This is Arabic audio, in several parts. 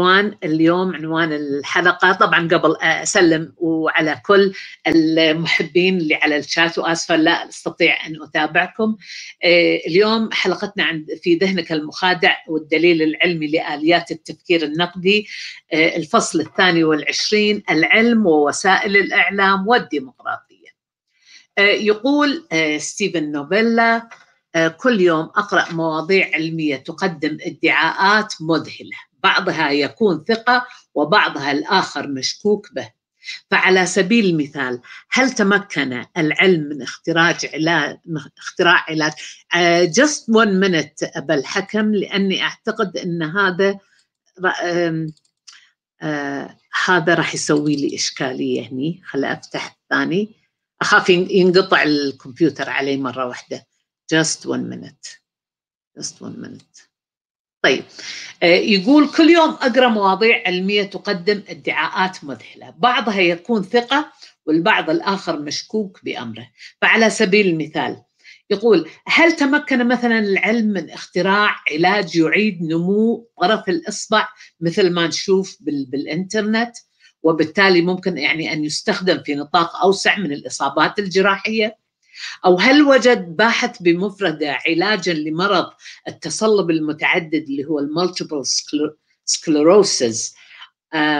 عنوان اليوم عنوان الحلقة طبعا قبل أسلم وعلى كل المحبين اللي على الشات وآسفة لا أستطيع أن أتابعكم آه، اليوم حلقتنا عند في ذهنك المخادع والدليل العلمي لآليات التفكير النقدي آه، الفصل الثاني والعشرين العلم ووسائل الإعلام والديمقراطية آه، يقول ستيفن نوبيلا كل يوم أقرأ مواضيع علمية تقدم ادعاءات مذهلة بعضها يكون ثقة وبعضها الآخر مشكوك به فعلى سبيل المثال هل تمكن العلم من اختراج علاج اختراع علاج جست آه، ون minute أبا الحكم لأني أعتقد أن هذا آه، هذا راح يسوي لي إشكالية هني خل أفتح الثاني أخاف ينقطع الكمبيوتر علي مرة واحدة جست ون minute جست ون minute طيب آه، يقول كل يوم اقرا مواضيع علميه تقدم ادعاءات مذهله، بعضها يكون ثقه والبعض الاخر مشكوك بامره، فعلى سبيل المثال يقول هل تمكن مثلا العلم من اختراع علاج يعيد نمو طرف الاصبع مثل ما نشوف بالانترنت؟ وبالتالي ممكن يعني ان يستخدم في نطاق اوسع من الاصابات الجراحيه أو هل وجد باحث بمفرده علاجا لمرض التصلب المتعدد اللي هو المالتيبل آه، سكلروسيس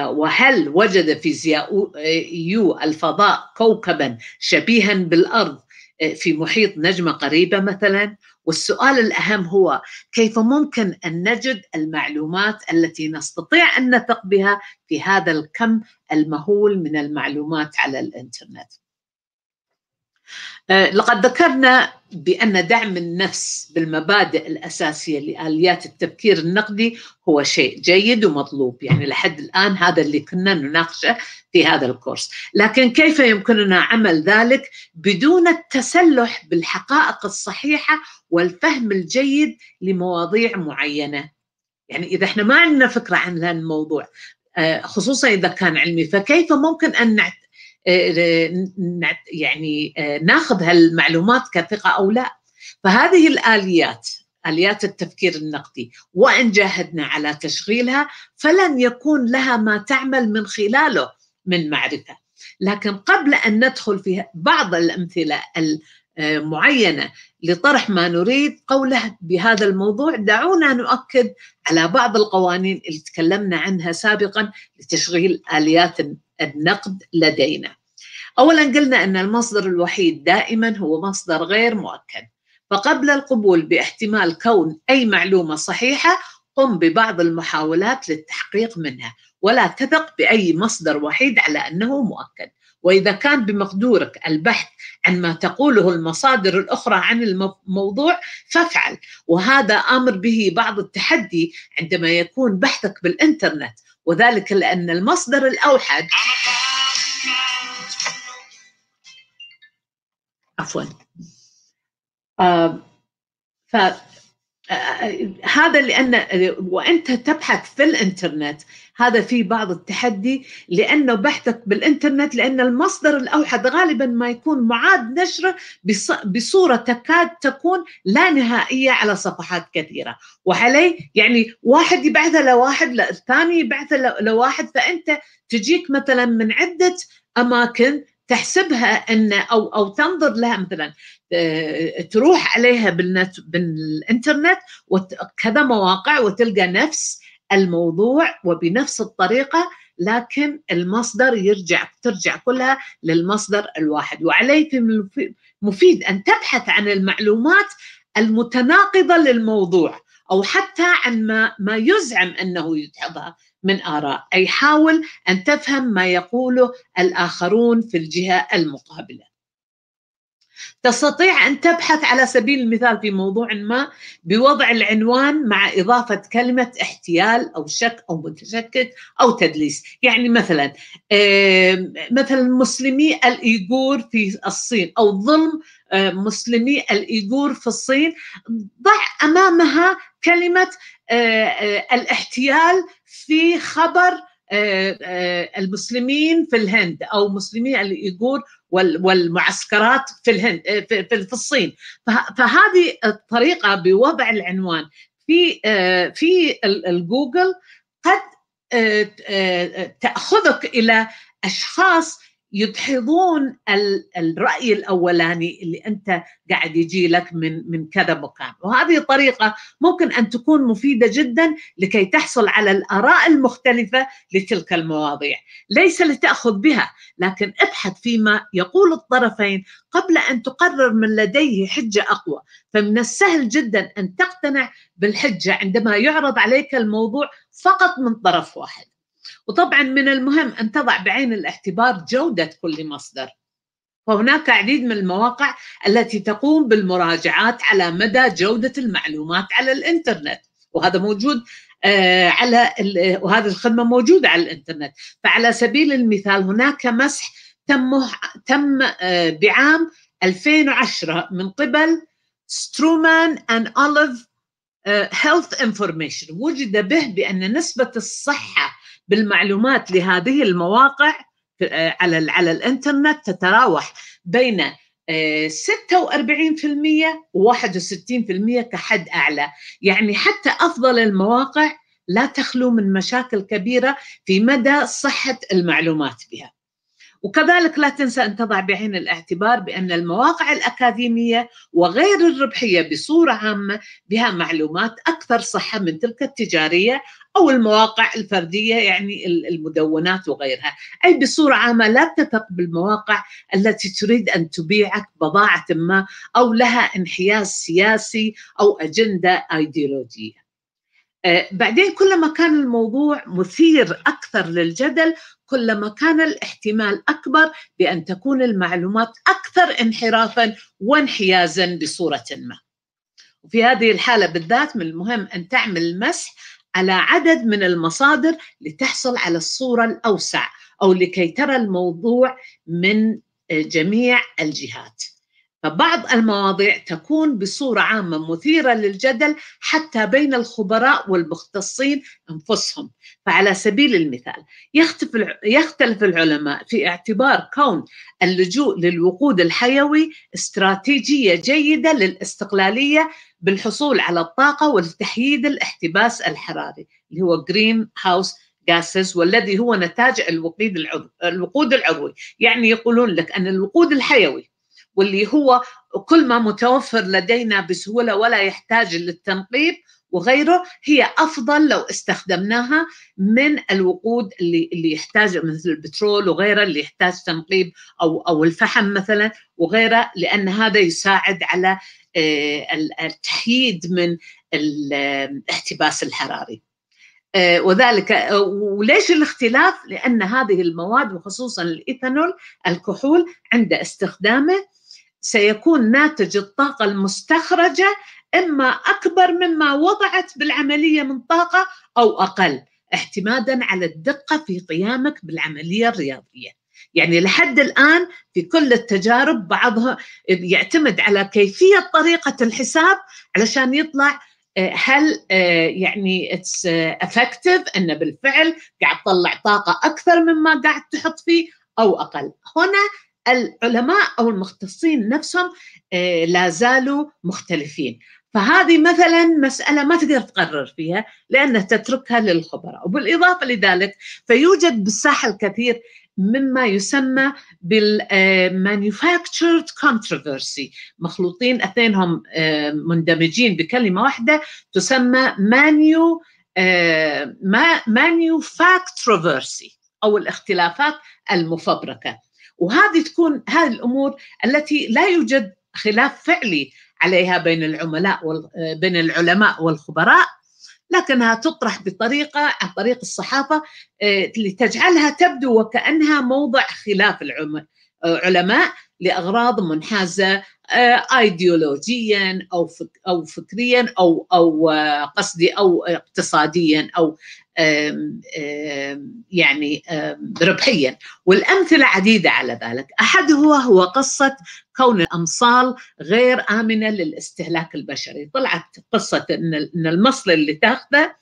وهل وجد فيزيائيو الفضاء كوكبا شبيها بالأرض آه، في محيط نجمة قريبة مثلا والسؤال الأهم هو كيف ممكن أن نجد المعلومات التي نستطيع أن نثق بها في هذا الكم المهول من المعلومات على الإنترنت آه، لقد ذكرنا بأن دعم النفس بالمبادئ الأساسية لآليات التفكير النقدي هو شيء جيد ومطلوب يعني لحد الآن هذا اللي كنا نناقشه في هذا الكورس لكن كيف يمكننا عمل ذلك بدون التسلح بالحقائق الصحيحة والفهم الجيد لمواضيع معينة يعني إذا احنا ما عندنا فكرة عن هذا الموضوع آه، خصوصا إذا كان علمي فكيف ممكن أن آه، يعني آه، ناخذ هالمعلومات كثقه او لا فهذه الاليات اليات التفكير النقدي وان جاهدنا على تشغيلها فلن يكون لها ما تعمل من خلاله من معرفه لكن قبل ان ندخل في بعض الامثله المعينه لطرح ما نريد قوله بهذا الموضوع دعونا نؤكد على بعض القوانين اللي تكلمنا عنها سابقا لتشغيل اليات النقد لدينا اولا قلنا ان المصدر الوحيد دائما هو مصدر غير مؤكد فقبل القبول باحتمال كون اي معلومه صحيحه قم ببعض المحاولات للتحقيق منها ولا تثق باي مصدر وحيد على انه مؤكد واذا كان بمقدورك البحث عن ما تقوله المصادر الاخرى عن الموضوع فافعل وهذا امر به بعض التحدي عندما يكون بحثك بالانترنت وذلك لأن المصدر الأوحد عفوا آه ف هذا لان وانت تبحث في الانترنت هذا في بعض التحدي لانه بحثك بالانترنت لان المصدر الاوحد غالبا ما يكون معاد نشره بصوره تكاد تكون لا نهائيه على صفحات كثيره وعليه يعني واحد يبعثه لواحد الثاني يبعثه لواحد فانت تجيك مثلا من عده اماكن تحسبها ان او او تنظر لها مثلا آه، تروح عليها بالنت بالانترنت وكذا مواقع وتلقى نفس الموضوع وبنفس الطريقه لكن المصدر يرجع ترجع كلها للمصدر الواحد وعليك مفيد ان تبحث عن المعلومات المتناقضه للموضوع او حتى عن ما ما يزعم انه يدحضها من آراء أي حاول أن تفهم ما يقوله الآخرون في الجهة المقابلة تستطيع أن تبحث على سبيل المثال في موضوع ما بوضع العنوان مع إضافة كلمة احتيال أو شك أو متشكك أو تدليس يعني مثلا مثلا مسلمي الإيغور في الصين أو ظلم مسلمي الإيغور في الصين ضع أمامها كلمة الاحتيال في خبر المسلمين في الهند او مسلمي الايغور والمعسكرات في الهند آه، في الصين فهذه الطريقه بوضع العنوان في آه، في الجوجل قد آه، تاخذك الى اشخاص يدحضون الرأي الأولاني اللي أنت قاعد يجي لك من من كذا مكان وهذه طريقة ممكن أن تكون مفيدة جدا لكي تحصل على الآراء المختلفة لتلك المواضيع ليس لتأخذ بها لكن ابحث فيما يقول الطرفين قبل أن تقرر من لديه حجة أقوى فمن السهل جدا أن تقتنع بالحجة عندما يعرض عليك الموضوع فقط من طرف واحد وطبعا من المهم أن تضع بعين الاعتبار جودة كل مصدر وهناك العديد من المواقع التي تقوم بالمراجعات على مدى جودة المعلومات على الإنترنت وهذا موجود آه، على وهذه الخدمة موجودة على الإنترنت فعلى سبيل المثال هناك مسح تم تم آه، بعام 2010 من قبل سترومان أند أوليف هيلث انفورميشن وجد به بأن نسبة الصحة بالمعلومات لهذه المواقع آه، على على الانترنت تتراوح بين 46% آه، و61% كحد اعلى، يعني حتى افضل المواقع لا تخلو من مشاكل كبيره في مدى صحه المعلومات بها. وكذلك لا تنسى أن تضع بعين الاعتبار بأن المواقع الأكاديمية وغير الربحية بصورة عامة بها معلومات أكثر صحة من تلك التجارية أو المواقع الفردية يعني المدونات وغيرها أي بصورة عامة لا تثق بالمواقع التي تريد أن تبيعك بضاعة ما أو لها انحياز سياسي أو أجندة أيديولوجية آه، بعدين كلما كان الموضوع مثير أكثر للجدل كلما كان الاحتمال اكبر بان تكون المعلومات اكثر انحرافا وانحيازا بصوره ما. وفي هذه الحاله بالذات من المهم ان تعمل المسح على عدد من المصادر لتحصل على الصوره الاوسع او لكي ترى الموضوع من جميع الجهات. فبعض المواضيع تكون بصورة عامة مثيرة للجدل حتى بين الخبراء والمختصين أنفسهم فعلى سبيل المثال يختلف العلماء في اعتبار كون اللجوء للوقود الحيوي استراتيجية جيدة للاستقلالية بالحصول على الطاقة ولتحييد الاحتباس الحراري اللي هو جرين هاوس جاسز والذي هو نتاج الوقود العضوي يعني يقولون لك أن الوقود الحيوي واللي هو كل ما متوفر لدينا بسهوله ولا يحتاج للتنقيب وغيره هي افضل لو استخدمناها من الوقود اللي اللي يحتاج مثل البترول وغيره اللي يحتاج تنقيب او او الفحم مثلا وغيره لان هذا يساعد على آه، التحييد من آه، الاحتباس الحراري. آه، وذلك وليش الاختلاف؟ لان هذه المواد وخصوصا الايثانول الكحول عند استخدامه سيكون ناتج الطاقة المستخرجة إما أكبر مما وضعت بالعملية من طاقة أو أقل اعتمادا على الدقة في قيامك بالعملية الرياضية يعني لحد الآن في كل التجارب بعضها يعتمد على كيفية طريقة الحساب علشان يطلع آه، هل آه، يعني اتس افكتيف آه، انه بالفعل قاعد تطلع طاقه اكثر مما قاعد تحط فيه او اقل هنا العلماء او المختصين نفسهم آه، لا زالوا مختلفين فهذه مثلا مسألة ما تقدر تقرر فيها لأنها تتركها للخبراء وبالإضافة لذلك فيوجد بالساحة الكثير مما يسمى بالمانيفاكتشرد controversy مخلوطين اثنينهم آه، مندمجين بكلمة واحدة تسمى مانيو آه، مانيفاكتروفيرسي أو الاختلافات المفبركة وهذه تكون هذه الامور التي لا يوجد خلاف فعلي عليها بين العملاء وال... بين العلماء والخبراء لكنها تطرح بطريقه عن طريق الصحافه آه، لتجعلها تبدو وكانها موضع خلاف العلماء لاغراض منحازه ايديولوجيا آه، او او فكريا او او آه، قصدي او اقتصاديا او يعني ربحيا والأمثلة عديدة على ذلك أحدها هو قصة كون الأمصال غير آمنة للاستهلاك البشري طلعت قصة أن المصل اللي تاخذه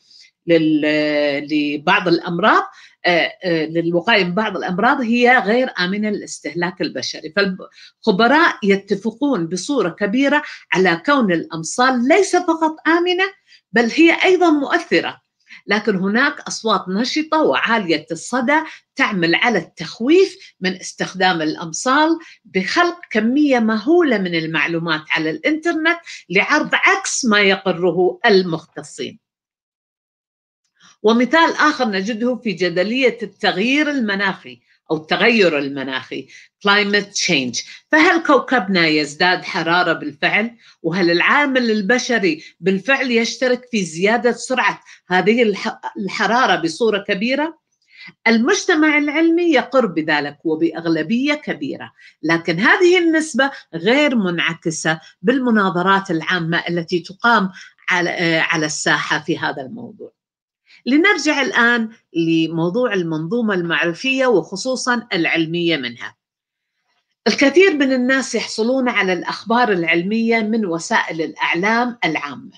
لبعض الامراض آه، آه، للوقايه من بعض الامراض هي غير امنه للاستهلاك البشري، فالخبراء يتفقون بصوره كبيره على كون الامصال ليس فقط امنه بل هي ايضا مؤثره لكن هناك أصوات نشطة وعالية الصدى تعمل على التخويف من استخدام الأمصال بخلق كمية مهولة من المعلومات على الإنترنت لعرض عكس ما يقره المختصين ومثال آخر نجده في جدلية التغيير المناخي أو التغير المناخي climate change فهل كوكبنا يزداد حرارة بالفعل؟ وهل العامل البشري بالفعل يشترك في زيادة سرعة هذه الحرارة بصورة كبيرة؟ المجتمع العلمي يقر بذلك وباغلبيه كبيره، لكن هذه النسبه غير منعكسه بالمناظرات العامه التي تقام على آه، الساحه في هذا الموضوع. لنرجع الآن لموضوع المنظومة المعرفية وخصوصا العلمية منها الكثير من الناس يحصلون على الأخبار العلمية من وسائل الأعلام العامة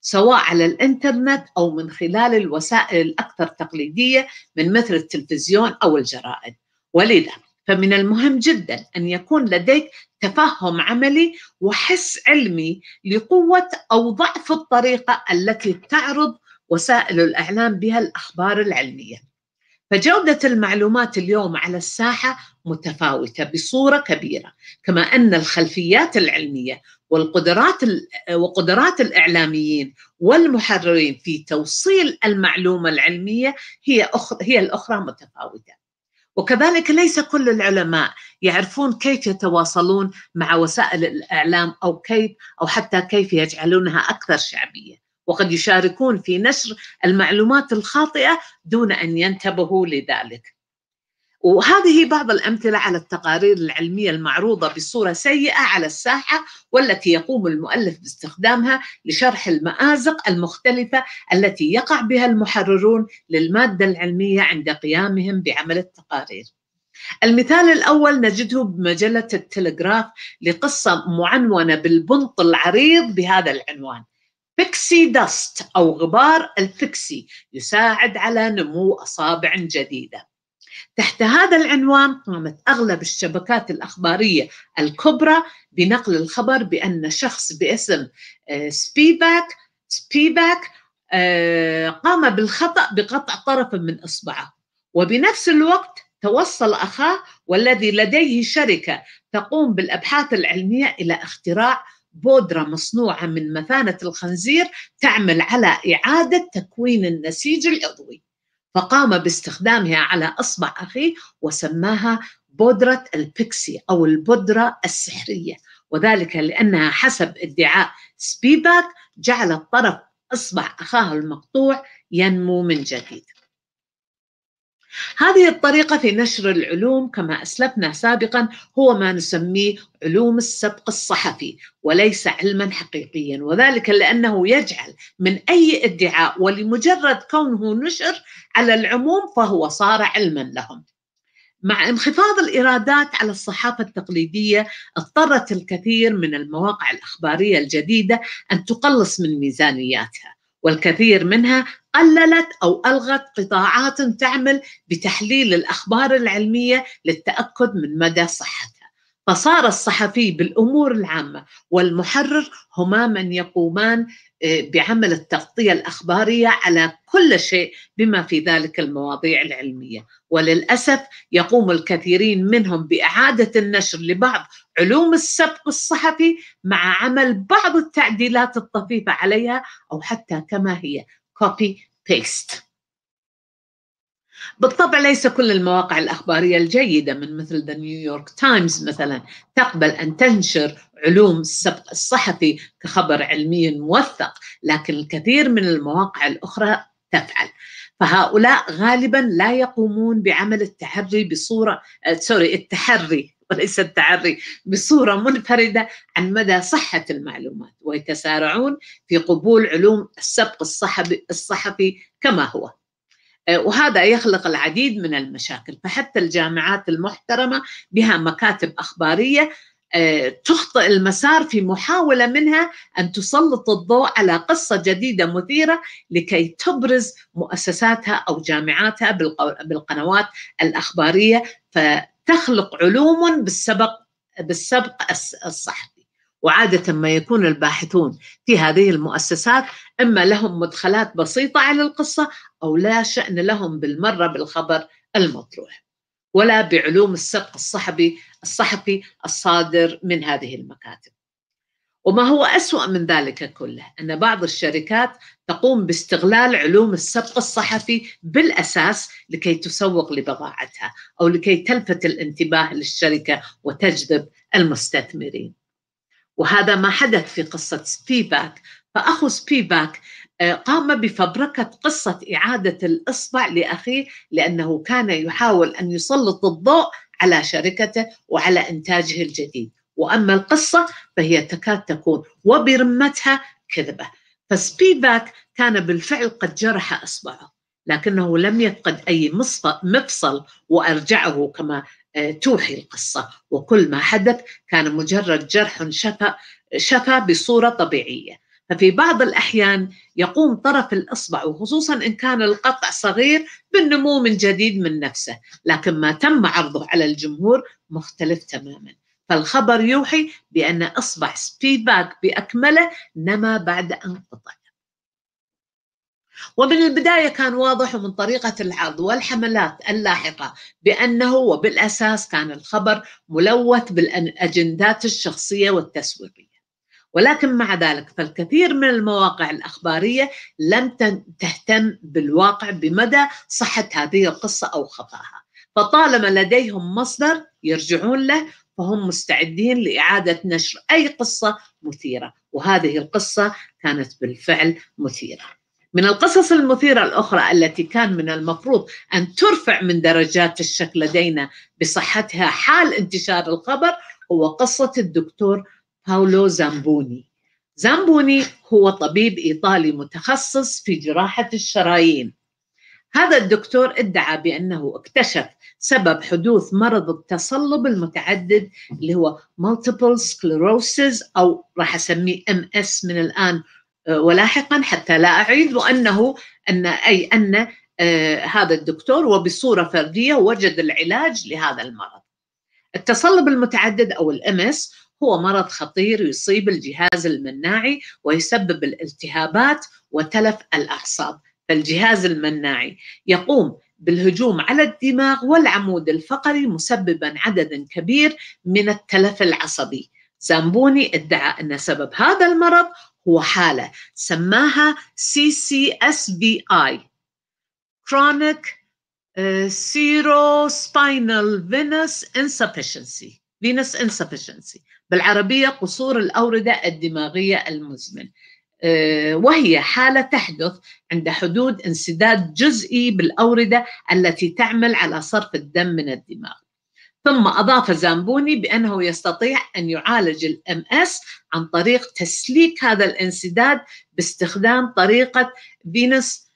سواء على الإنترنت أو من خلال الوسائل الأكثر تقليدية من مثل التلفزيون أو الجرائد ولذا فمن المهم جدا أن يكون لديك تفهم عملي وحس علمي لقوة أو ضعف الطريقة التي تعرض وسائل الإعلام بها الأخبار العلمية فجودة المعلومات اليوم على الساحة متفاوتة بصورة كبيرة كما أن الخلفيات العلمية والقدرات وقدرات الإعلاميين والمحررين في توصيل المعلومة العلمية هي, أخرى هي الأخرى متفاوتة وكذلك ليس كل العلماء يعرفون كيف يتواصلون مع وسائل الإعلام أو كيف أو حتى كيف يجعلونها أكثر شعبية وقد يشاركون في نشر المعلومات الخاطئه دون ان ينتبهوا لذلك. وهذه بعض الامثله على التقارير العلميه المعروضه بصوره سيئه على الساحه والتي يقوم المؤلف باستخدامها لشرح المازق المختلفه التي يقع بها المحررون للماده العلميه عند قيامهم بعمل التقارير. المثال الأول نجده بمجلة التلغراف لقصة معنونة بالبنط العريض بهذا العنوان بيكسي دست أو غبار الفكسي يساعد على نمو أصابع جديدة تحت هذا العنوان قامت أغلب الشبكات الأخبارية الكبرى بنقل الخبر بأن شخص باسم آه، سبيباك سبيباك آه، قام بالخطأ بقطع طرف من إصبعه وبنفس الوقت توصل أخاه والذي لديه شركة تقوم بالأبحاث العلمية إلى اختراع بودرة مصنوعة من مثانة الخنزير تعمل على إعادة تكوين النسيج العضوي فقام باستخدامها على أصبع أخيه وسماها بودرة البيكسي أو البودرة السحرية وذلك لأنها حسب ادعاء سبيباك جعلت طرف أصبع اخاه المقطوع ينمو من جديد هذه الطريقة في نشر العلوم كما أسلفنا سابقا هو ما نسميه علوم السبق الصحفي وليس علما حقيقيا وذلك لأنه يجعل من أي ادعاء ولمجرد كونه نشر على العموم فهو صار علما لهم مع انخفاض الإيرادات على الصحافة التقليدية اضطرت الكثير من المواقع الأخبارية الجديدة أن تقلص من ميزانياتها والكثير منها قللت أو ألغت قطاعات تعمل بتحليل الأخبار العلمية للتأكد من مدى صحتها فصار الصحفي بالأمور العامة والمحرر هما من يقومان آه، بعمل التغطية الأخبارية على كل شيء بما في ذلك المواضيع العلمية وللأسف يقوم الكثيرين منهم بإعادة النشر لبعض علوم السبق الصحفي مع عمل بعض التعديلات الطفيفة عليها أو حتى كما هي كوبي بيست بالطبع ليس كل المواقع الأخبارية الجيدة من مثل New York Times مثلا تقبل أن تنشر علوم السبق الصحفي كخبر علمي موثق لكن الكثير من المواقع الأخرى تفعل فهؤلاء غالبا لا يقومون بعمل التحري بصورة سوري آه، التحري وليس التعري بصورة منفردة عن مدى صحة المعلومات ويتسارعون في قبول علوم السبق الصحبي الصحفي كما هو آه، وهذا يخلق العديد من المشاكل فحتى الجامعات المحترمة بها مكاتب أخبارية آه، تخطئ المسار في محاولة منها أن تسلط الضوء على قصة جديدة مثيرة لكي تبرز مؤسساتها أو جامعاتها بالقنوات الأخبارية ف تخلق علوم بالسبق بالسبق الصحفي وعادة ما يكون الباحثون في هذه المؤسسات إما لهم مدخلات بسيطة على القصة أو لا شأن لهم بالمرة بالخبر المطروح ولا بعلوم السبق الصحفي الصحفي الصادر من هذه المكاتب وما هو أسوأ من ذلك كله أن بعض الشركات تقوم باستغلال علوم السبق الصحفي بالأساس لكي تسوق لبضاعتها أو لكي تلفت الانتباه للشركة وتجذب المستثمرين وهذا ما حدث في قصة سبيباك فأخو سبيباك آه، قام بفبركة قصة إعادة الإصبع لأخيه لأنه كان يحاول أن يسلط الضوء على شركته وعلى إنتاجه الجديد وأما القصة فهي تكاد تكون وبرمتها كذبة فسبيباك كان بالفعل قد جرح إصبعه لكنه لم يفقد أي مفصل وأرجعه كما آه، توحي القصة وكل ما حدث كان مجرد جرح شفى, شفى بصورة طبيعية ففي بعض الأحيان يقوم طرف الإصبع وخصوصا إن كان القطع صغير بالنمو من جديد من نفسه لكن ما تم عرضه على الجمهور مختلف تماما فالخبر يوحي بأن أصبح سبيباك بأكمله نما بعد أن قطع ومن البداية كان واضح ومن طريقة العرض والحملات اللاحقة بأنه وبالأساس كان الخبر ملوث بالأجندات الشخصية والتسويقية ولكن مع ذلك فالكثير من المواقع الأخبارية لم تهتم بالواقع بمدى صحة هذه القصة أو خطأها فطالما لديهم مصدر يرجعون له فهم مستعدين لإعادة نشر أي قصة مثيرة وهذه القصة كانت بالفعل مثيرة من القصص المثيرة الأخرى التي كان من المفروض أن ترفع من درجات الشك لدينا بصحتها حال انتشار الخبر هو قصة الدكتور باولو زامبوني زامبوني هو طبيب إيطالي متخصص في جراحة الشرايين هذا الدكتور ادعى بأنه اكتشف سبب حدوث مرض التصلب المتعدد اللي هو multiple sclerosis أو راح أسميه MS من الآن آه، ولاحقا حتى لا أعيد وأنه أن أي أن آه، هذا الدكتور وبصورة فردية وجد العلاج لهذا المرض التصلب المتعدد أو اس هو مرض خطير يصيب الجهاز المناعي ويسبب الالتهابات وتلف الأعصاب فالجهاز المناعي يقوم بالهجوم على الدماغ والعمود الفقري مسببا عددا كبير من التلف العصبي زامبوني ادعى أن سبب هذا المرض هو حالة سماها CCSVI Chronic سباينال آه، Venous Insufficiency Venous Insufficiency بالعربية قصور الأوردة الدماغية المزمن آه، وهي حالة تحدث عند حدود انسداد جزئي بالأوردة التي تعمل على صرف الدم من الدماغ ثم أضاف زامبوني بأنه يستطيع أن يعالج الام اس عن طريق تسليك هذا الانسداد باستخدام طريقة فينوس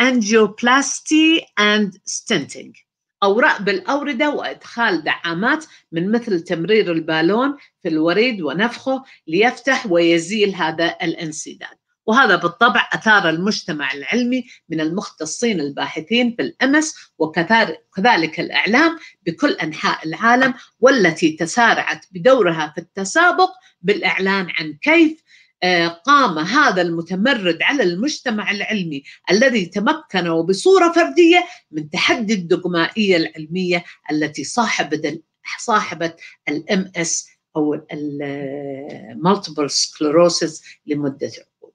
انجيوبلاستي اند ستنتنج أوراق بالأوردة وإدخال دعامات من مثل تمرير البالون في الوريد ونفخه ليفتح ويزيل هذا الانسداد وهذا بالطبع أثار المجتمع العلمي من المختصين الباحثين في الأمس وكذلك الإعلام بكل أنحاء العالم والتي تسارعت بدورها في التسابق بالإعلان عن كيف آه، قام هذا المتمرد على المجتمع العلمي الذي تمكن وبصوره فرديه من تحدي الدقمائيه العلميه التي صاحبت صاحبة الام اس او المالتيبل سكلروسيس لمده عقود.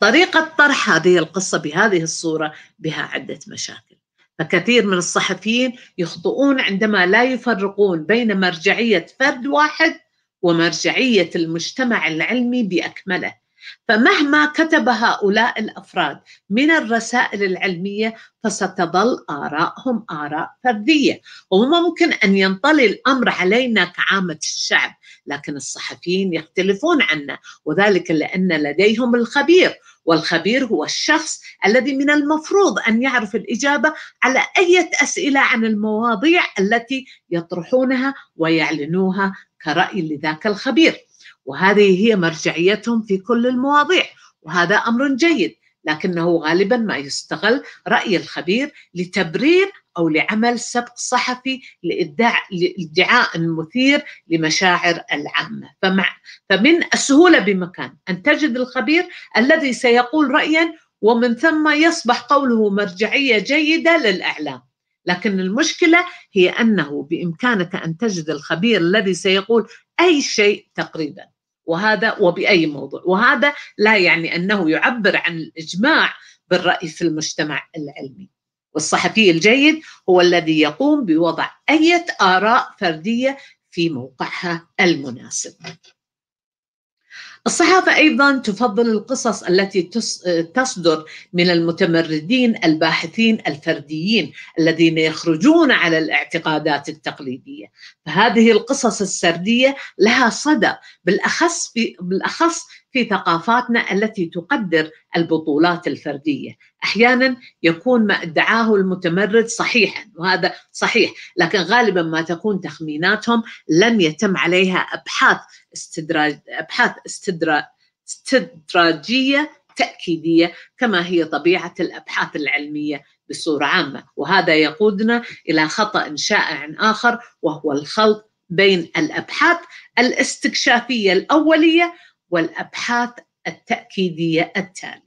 طريقه طرح هذه القصه بهذه الصوره بها عده مشاكل. فكثير من الصحفيين يخطئون عندما لا يفرقون بين مرجعيه فرد واحد ومرجعيه المجتمع العلمي باكمله فمهما كتب هؤلاء الافراد من الرسائل العلميه فستظل ارائهم اراء فرديه وممكن ان ينطلي الامر علينا كعامه الشعب لكن الصحفيين يختلفون عنا وذلك لان لديهم الخبير والخبير هو الشخص الذي من المفروض ان يعرف الاجابه على اي اسئله عن المواضيع التي يطرحونها ويعلنوها كرأي لذاك الخبير وهذه هي مرجعيتهم في كل المواضيع وهذا أمر جيد لكنه غالبا ما يستغل رأي الخبير لتبرير أو لعمل سبق صحفي لادعاء لإدعاء مثير لمشاعر العامة فمع فمن السهولة بمكان أن تجد الخبير الذي سيقول رأيا ومن ثم يصبح قوله مرجعية جيدة للإعلام لكن المشكلة هي أنه بإمكانك أن تجد الخبير الذي سيقول أي شيء تقريبا وهذا وبأي موضوع وهذا لا يعني أنه يعبر عن الإجماع بالرأي في المجتمع العلمي والصحفي الجيد هو الذي يقوم بوضع أي آراء فردية في موقعها المناسب الصحافة أيضا تفضل القصص التي تصدر من المتمردين الباحثين الفرديين الذين يخرجون على الاعتقادات التقليدية فهذه القصص السردية لها صدى بالأخص في, بالأخص في ثقافاتنا التي تقدر البطولات الفرديه، احيانا يكون ما ادعاه المتمرد صحيحا وهذا صحيح، لكن غالبا ما تكون تخميناتهم لم يتم عليها ابحاث استدراج ابحاث استدرا استدراجيه تاكيديه كما هي طبيعه الابحاث العلميه بصوره عامه، وهذا يقودنا الى خطا شائع اخر وهو الخلط بين الابحاث الاستكشافيه الاوليه والأبحاث التأكيدية التالية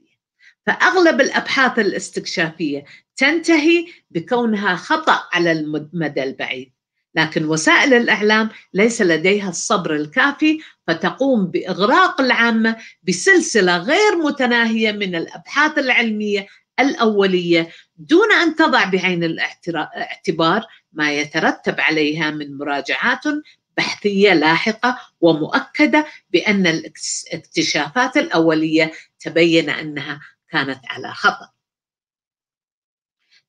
فأغلب الأبحاث الاستكشافية تنتهي بكونها خطأ على المدى البعيد لكن وسائل الإعلام ليس لديها الصبر الكافي فتقوم بإغراق العامة بسلسلة غير متناهية من الأبحاث العلمية الأولية دون أن تضع بعين الاعتبار ما يترتب عليها من مراجعات بحثيه لاحقه ومؤكده بان الاكتشافات الاوليه تبين انها كانت على خطأ.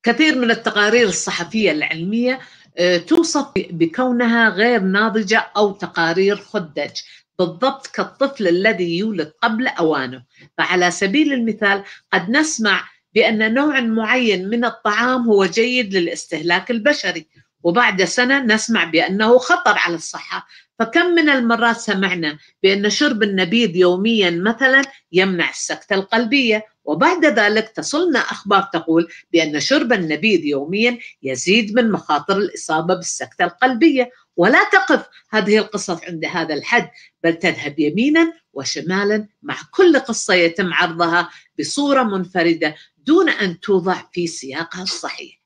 كثير من التقارير الصحفيه العلميه آه، توصف بكونها غير ناضجه او تقارير خدج بالضبط كالطفل الذي يولد قبل اوانه، فعلى سبيل المثال قد نسمع بان نوع معين من الطعام هو جيد للاستهلاك البشري وبعد سنة نسمع بأنه خطر على الصحة فكم من المرات سمعنا بأن شرب النبيذ يوميا مثلا يمنع السكتة القلبية وبعد ذلك تصلنا أخبار تقول بأن شرب النبيذ يوميا يزيد من مخاطر الإصابة بالسكتة القلبية ولا تقف هذه القصص عند هذا الحد بل تذهب يمينا وشمالا مع كل قصة يتم عرضها بصورة منفردة دون أن توضع في سياقها الصحيح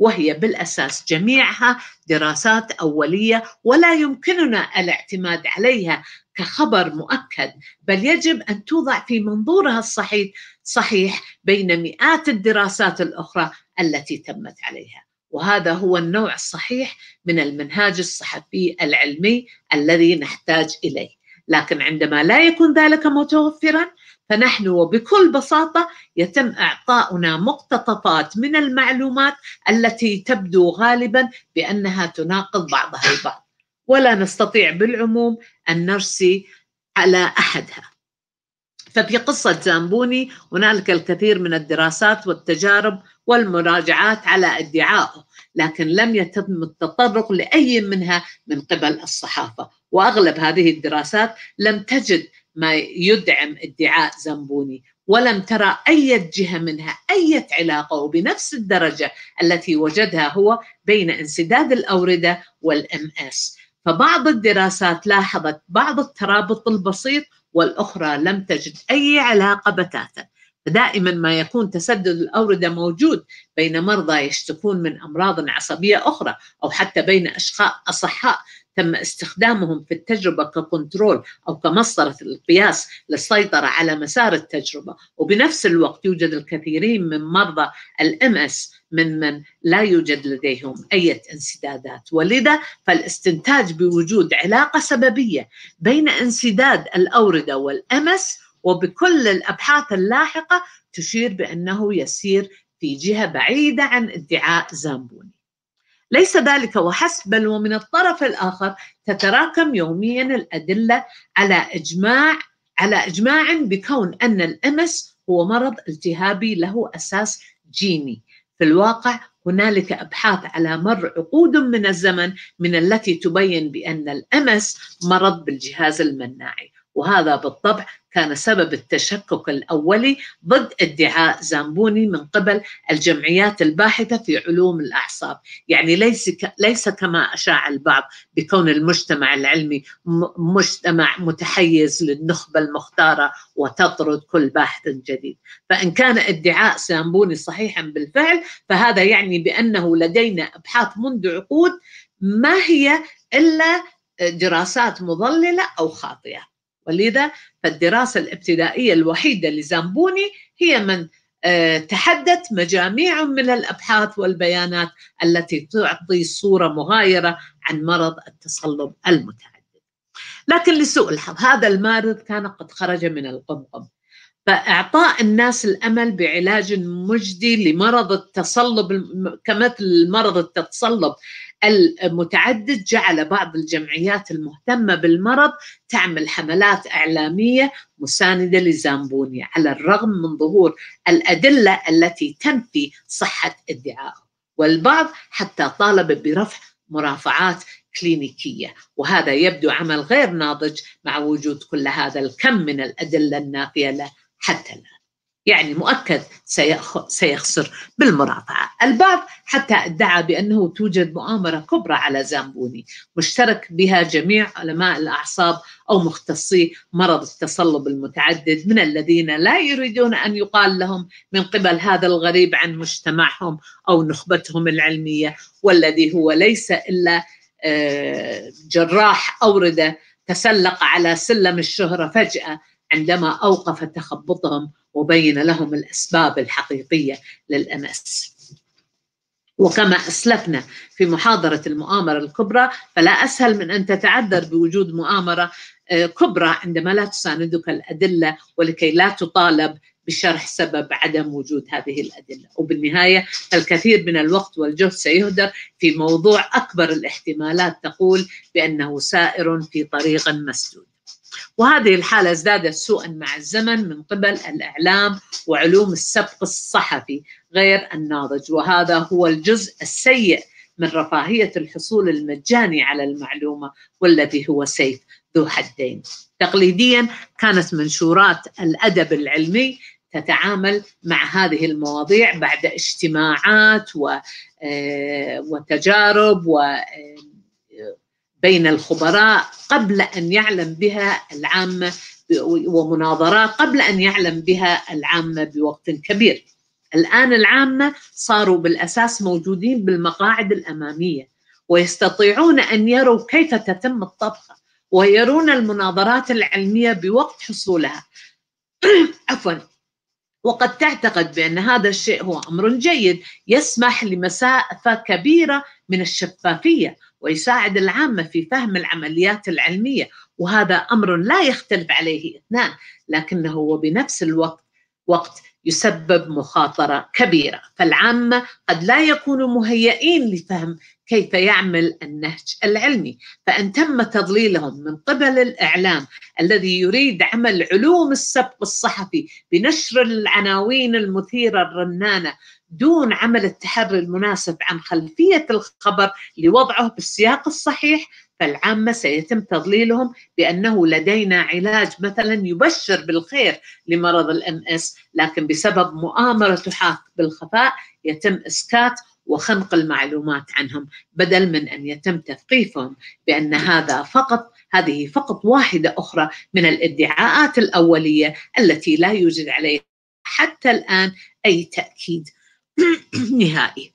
وهي بالاساس جميعها دراسات اوليه ولا يمكننا الاعتماد عليها كخبر مؤكد بل يجب ان توضع في منظورها الصحيح صحيح بين مئات الدراسات الاخرى التي تمت عليها وهذا هو النوع الصحيح من المنهاج الصحفي العلمي الذي نحتاج اليه لكن عندما لا يكون ذلك متوفرا فنحن وبكل بساطه يتم اعطاؤنا مقتطفات من المعلومات التي تبدو غالبا بانها تناقض بعضها البعض ولا نستطيع بالعموم ان نرسي على احدها ففي قصة زامبوني هنالك الكثير من الدراسات والتجارب والمراجعات على ادعائه لكن لم يتم التطرق لاي منها من قبل الصحافه واغلب هذه الدراسات لم تجد ما يدعم ادعاء زنبوني ولم ترى أي جهة منها أي علاقة وبنفس الدرجة التي وجدها هو بين انسداد الأوردة والام اس فبعض الدراسات لاحظت بعض الترابط البسيط والأخرى لم تجد أي علاقة بتاتا دائما ما يكون تسدد الأوردة موجود بين مرضى يشتكون من أمراض عصبية أخرى أو حتى بين أشخاص أصحاء تم استخدامهم في التجربة ككنترول أو كمصدر القياس للسيطرة على مسار التجربة وبنفس الوقت يوجد الكثيرين من مرضى الام اس من من لا يوجد لديهم أي انسدادات ولذا فالاستنتاج بوجود علاقة سببية بين انسداد الأوردة والأمس وبكل الأبحاث اللاحقة تشير بأنه يسير في جهة بعيدة عن ادعاء زامبوني ليس ذلك وحسب بل ومن الطرف الآخر تتراكم يوميا الأدلة على إجماع على إجماع بكون أن الأمس هو مرض التهابي له أساس جيني في الواقع هنالك ابحاث على مر عقود من الزمن من التي تبين بان الامس مرض بالجهاز المناعي وهذا بالطبع كان سبب التشكك الاولي ضد ادعاء زامبوني من قبل الجمعيات الباحثه في علوم الاعصاب، يعني ليس ليس كما اشاع البعض بكون المجتمع العلمي مجتمع متحيز للنخبه المختاره وتطرد كل باحث جديد، فان كان ادعاء زامبوني صحيحا بالفعل فهذا يعني بانه لدينا ابحاث منذ عقود ما هي الا دراسات مضلله او خاطئه. ولذا فالدراسة الابتدائية الوحيدة لزامبوني هي من آه، تحدث مجاميع من الأبحاث والبيانات التي تعطي صورة مغايرة عن مرض التصلب المتعدد لكن لسوء الحظ هذا المارض كان قد خرج من القمقم فإعطاء الناس الأمل بعلاج مجدي لمرض التصلب كمثل مرض التصلب المتعدد جعل بعض الجمعيات المهتمة بالمرض تعمل حملات إعلامية مساندة لزامبونيا على الرغم من ظهور الأدلة التي تنفي صحة ادعائه والبعض حتى طالب برفع مرافعات كلينيكيه وهذا يبدو عمل غير ناضج مع وجود كل هذا الكم من الادله النافيه له حتى الان يعني مؤكد سيخسر بالمرافعة البعض حتى ادعى بأنه توجد مؤامرة كبرى على زامبوني مشترك بها جميع علماء الأعصاب أو مختصي مرض التصلب المتعدد من الذين لا يريدون أن يقال لهم من قبل هذا الغريب عن مجتمعهم أو نخبتهم العلمية والذي هو ليس إلا آه، جراح أوردة تسلق على سلم الشهرة فجأة عندما أوقف تخبطهم وبين لهم الأسباب الحقيقية للامس. وكما أسلفنا في محاضرة المؤامرة الكبرى فلا أسهل من أن تتعذر بوجود مؤامرة آه، كبرى عندما لا تساندك الأدلة ولكي لا تطالب بشرح سبب عدم وجود هذه الأدلة وبالنهاية الكثير من الوقت والجهد سيهدر في موضوع أكبر الاحتمالات تقول بأنه سائر في طريق مسدود وهذه الحالة ازدادت سوءا مع الزمن من قبل الإعلام وعلوم السبق الصحفي غير الناضج وهذا هو الجزء السيء من رفاهية الحصول المجاني على المعلومة والذي هو سيف ذو حدين تقليديا كانت منشورات الأدب العلمي تتعامل مع هذه المواضيع بعد اجتماعات آه، وتجارب و آه، بين الخبراء قبل ان يعلم بها العامه ومناظرات قبل ان يعلم بها العامه بوقت كبير. الان العامه صاروا بالاساس موجودين بالمقاعد الاماميه ويستطيعون ان يروا كيف تتم الطبخه ويرون المناظرات العلميه بوقت حصولها. عفوا وقد تعتقد بأن هذا الشيء هو أمر جيد يسمح لمسافة كبيرة من الشفافية ويساعد العامة في فهم العمليات العلمية وهذا أمر لا يختلف عليه اثنان لكنه وبنفس الوقت وقت يسبب مخاطرة كبيرة فالعامة قد لا يكونوا مهيئين لفهم كيف يعمل النهج العلمي فإن تم تضليلهم من قبل الإعلام الذي يريد عمل علوم السبق الصحفي بنشر العناوين المثيرة الرنانة دون عمل التحري المناسب عن خلفية الخبر لوضعه بالسياق الصحيح فالعامة سيتم تضليلهم بأنه لدينا علاج مثلا يبشر بالخير لمرض الام اس لكن بسبب مؤامرة تحاك بالخفاء يتم إسكات وخنق المعلومات عنهم بدل من أن يتم تثقيفهم بأن هذا فقط هذه فقط واحدة أخرى من الادعاءات الأولية التي لا يوجد عليها حتى الآن أي تأكيد نهائي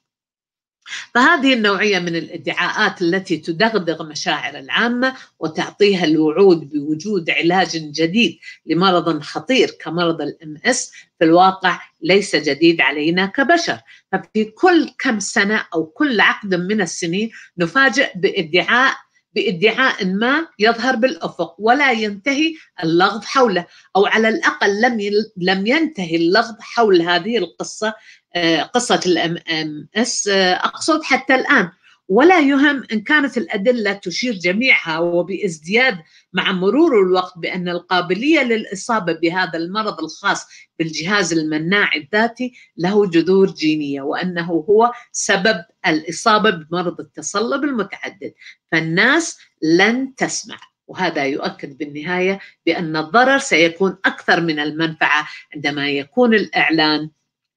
فهذه النوعية من الادعاءات التي تدغدغ مشاعر العامة وتعطيها الوعود بوجود علاج جديد لمرض خطير كمرض الام اس في الواقع ليس جديد علينا كبشر ففي كل كم سنة أو كل عقد من السنين نفاجئ بادعاء بادعاء ما يظهر بالافق ولا ينتهي اللغط حوله او على الاقل لم لم ينتهي اللغط حول هذه القصه آه، قصة الام ام اس آه، اقصد حتى الان ولا يهم ان كانت الادله تشير جميعها وبازدياد مع مرور الوقت بان القابليه للاصابه بهذا المرض الخاص بالجهاز المناعي الذاتي له جذور جينيه وانه هو سبب الاصابه بمرض التصلب المتعدد، فالناس لن تسمع وهذا يؤكد بالنهايه بان الضرر سيكون اكثر من المنفعه عندما يكون الاعلان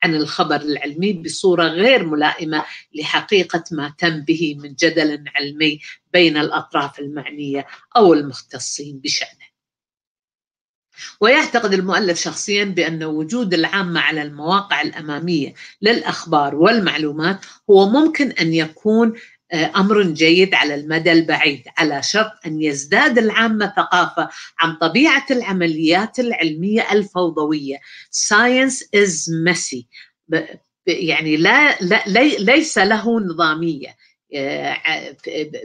عن الخبر العلمي بصوره غير ملائمه لحقيقه ما تم به من جدل علمي بين الاطراف المعنيه او المختصين بشانه. ويعتقد المؤلف شخصيا بان وجود العامه على المواقع الاماميه للاخبار والمعلومات هو ممكن ان يكون آه، امر جيد على المدى البعيد على شرط ان يزداد العامه ثقافه عن طبيعه العمليات العلميه الفوضويه ساينس از ميسي يعني لا, لا ليس له نظاميه آه،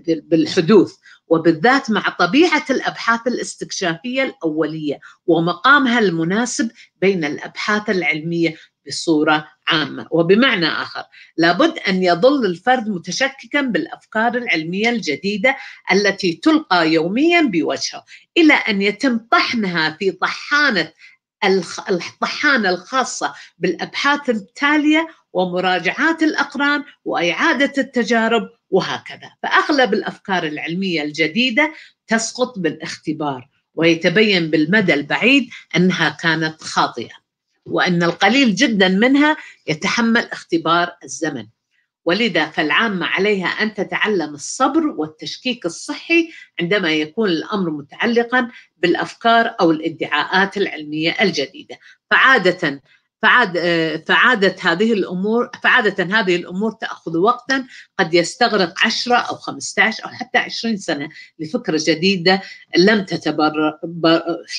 بالحدوث وبالذات مع طبيعه الابحاث الاستكشافيه الاوليه ومقامها المناسب بين الابحاث العلميه بصورة عامة وبمعنى آخر لابد أن يظل الفرد متشككا بالأفكار العلمية الجديدة التي تلقى يوميا بوجهه إلى أن يتم طحنها في طحانة الطحانة الخاصة بالأبحاث التالية ومراجعات الأقران وإعادة التجارب وهكذا فأغلب الأفكار العلمية الجديدة تسقط بالاختبار ويتبين بالمدى البعيد أنها كانت خاطئة وأن القليل جدا منها يتحمل اختبار الزمن ولذا فالعامة عليها أن تتعلم الصبر والتشكيك الصحي عندما يكون الأمر متعلقا بالأفكار أو الادعاءات العلمية الجديدة فعادة فعاد آه، فعادت هذه الامور فعاده هذه الامور تاخذ وقتا قد يستغرق 10 او 15 او حتى 20 سنه لفكره جديده لم تتبر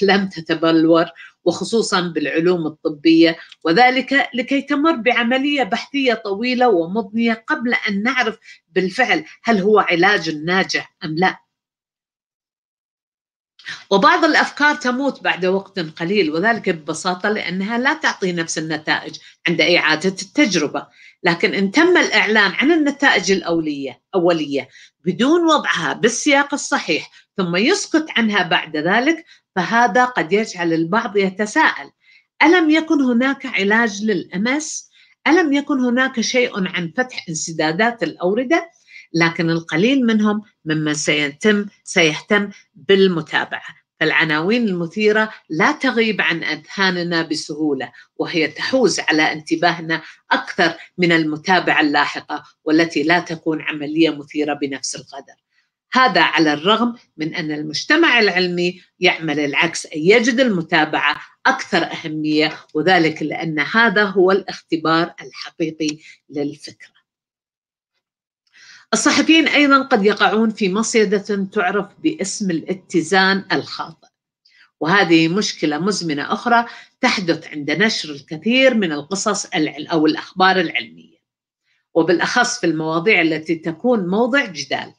لم تتبلور وخصوصا بالعلوم الطبيه وذلك لكي تمر بعمليه بحثيه طويله ومضنيه قبل ان نعرف بالفعل هل هو علاج ناجح ام لا وبعض الافكار تموت بعد وقت قليل وذلك ببساطه لانها لا تعطي نفس النتائج عند اعاده التجربه، لكن ان تم الاعلان عن النتائج الاوليه اوليه بدون وضعها بالسياق الصحيح ثم يسقط عنها بعد ذلك فهذا قد يجعل البعض يتساءل الم يكن هناك علاج للامس؟ الم يكن هناك شيء عن فتح انسدادات الاورده؟ لكن القليل منهم ممن سيتم سيهتم بالمتابعه فالعناوين المثيره لا تغيب عن اذهاننا بسهوله وهي تحوز على انتباهنا اكثر من المتابعه اللاحقه والتي لا تكون عمليه مثيره بنفس القدر. هذا على الرغم من ان المجتمع العلمي يعمل العكس ان يجد المتابعه اكثر اهميه وذلك لان هذا هو الاختبار الحقيقي للفكره. الصحفيين ايضا قد يقعون في مصيده تعرف باسم الاتزان الخاطئ وهذه مشكله مزمنه اخرى تحدث عند نشر الكثير من القصص او الاخبار العلميه وبالاخص في المواضيع التي تكون موضع جدال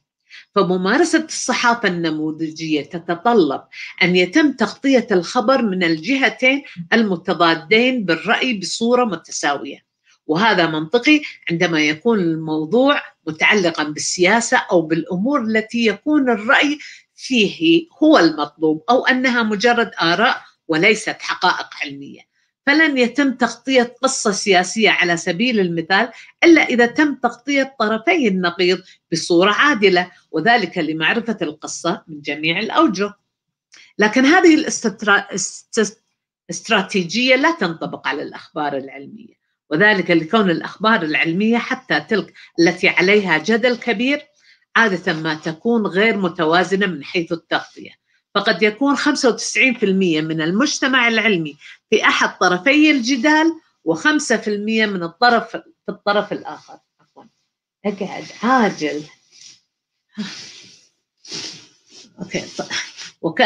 فممارسه الصحافه النموذجيه تتطلب ان يتم تغطيه الخبر من الجهتين المتضادين بالراي بصوره متساويه وهذا منطقي عندما يكون الموضوع متعلقا بالسياسه او بالامور التي يكون الراي فيه هو المطلوب او انها مجرد اراء وليست حقائق علميه. فلن يتم تغطية قصة سياسية على سبيل المثال إلا إذا تم تغطية طرفي النقيض بصورة عادلة وذلك لمعرفة القصة من جميع الأوجه لكن هذه الاستراتيجية لا تنطبق على الأخبار العلمية وذلك لكون الأخبار العلمية حتى تلك التي عليها جدل كبير عادة ما تكون غير متوازنة من حيث التغطية فقد يكون 95% من المجتمع العلمي في أحد طرفي الجدال و5% من الطرف في الطرف الآخر عفوا اقعد عاجل اوكي وك...